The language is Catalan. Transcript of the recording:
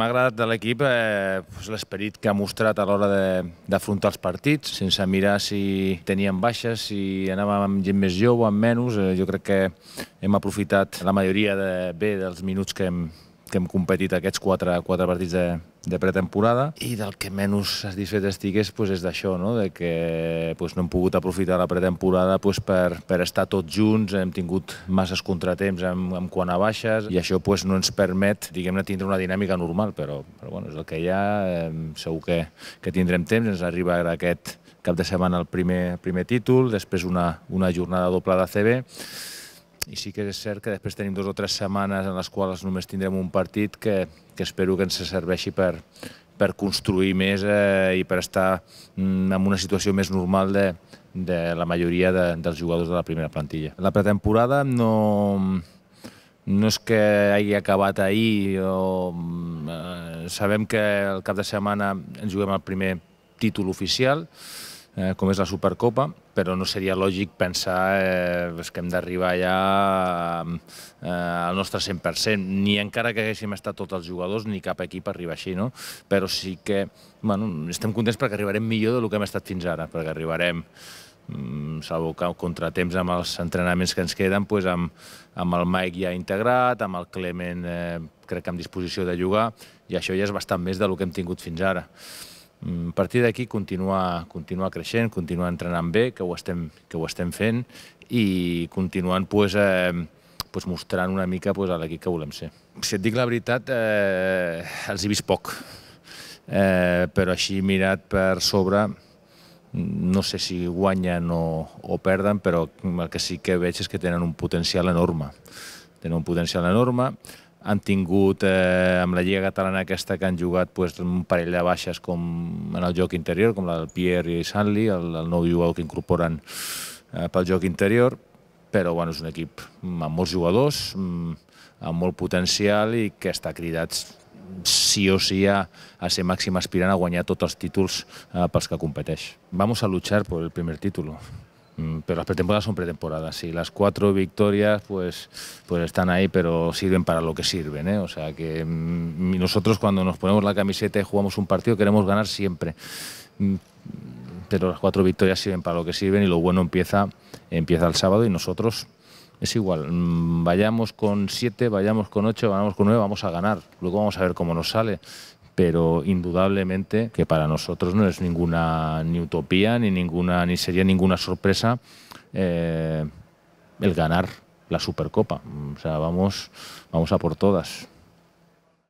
M'ha agradat de l'equip eh, l'esperit que ha mostrat a l'hora d'afrontar els partits, sense mirar si teníem baixes, si anàvem amb gent més jove, amb menys. Eh, jo crec que hem aprofitat la majoria de, bé dels minuts que hem, que hem competit aquests quatre, quatre partits de, de pretemporada i del que menys satisfet estigués pues, és d'això, no? de que pues, no hem pogut aprofitar la pretemporada pues, per, per estar tots junts, hem tingut masses contratemps amb, amb quan a baixes i això pues, no ens permet diguem-ne tindre una dinàmica normal, però, però bueno, és el que hi ha, segur que, que tindrem temps, ens arriba aquest cap de setmana el primer, primer títol, després una, una jornada doble de CB i sí que és cert que després tenim dues o tres setmanes en les quals només tindrem un partit que, que espero que ens serveixi per, per construir més eh, i per estar mm, en una situació més normal de, de la majoria de, dels jugadors de la primera plantilla. La pretemporada no, no és que hagi acabat ahir, o, mm, eh, sabem que el cap de setmana ens juguem el primer títol oficial, eh, com és la Supercopa, però no seria lògic pensar eh, que hem d'arribar ja eh, al nostre 100%, ni encara que haguéssim estat tots els jugadors, ni cap equip arriba així, no? Però sí que bueno, estem contents perquè arribarem millor del que hem estat fins ara, perquè arribarem mm, salvo que contratemps amb els entrenaments que ens queden, doncs amb, amb el Mike ja integrat, amb el Clement eh, crec que amb disposició de jugar, i això ja és bastant més del que hem tingut fins ara. Mm, a partir d'aquí continuar, continuar creixent, continuar entrenant bé, que ho estem, que ho estem fent, i continuant pues, eh, pues, mostrant una mica pues, a l'equip que volem ser. Si et dic la veritat, eh, els he vist poc, eh, però així mirat per sobre, no sé si guanyen o, o perden, però el que sí que veig és que tenen un potencial enorme. Tenen un potencial enorme, han tingut eh, amb la Lliga Catalana aquesta que han jugat pues, un parell de baixes com en el joc interior, com la del Pierre i Sanli, el, el nou jugador que incorporen eh, pel joc interior, però bueno, és un equip amb molts jugadors, mm, amb molt potencial i que està cridat sí o sí a, a ser màxim aspirant a guanyar tots els títols eh, pels que competeix. Vamos a luchar por el primer título. Mm, pero las pretemporadas son pretemporadas y las cuatro victorias pues, pues están ahí, pero sirven para lo que sirven. ¿eh? O sea que mm, nosotros cuando nos ponemos la camiseta y jugamos un partido queremos ganar siempre. Mm, pero las cuatro victorias sirven para lo que sirven y lo bueno empieza, empieza el sábado y nosotros es igual. Vayamos con siete, vayamos con ocho, vayamos con nueve, vamos a ganar. Luego vamos a ver cómo nos sale pero indudablemente que para nosotros no es ninguna utopía ni ninguna ni sería ninguna sorpresa eh, el ganar la Supercopa. O sea, vamos, vamos a por todas.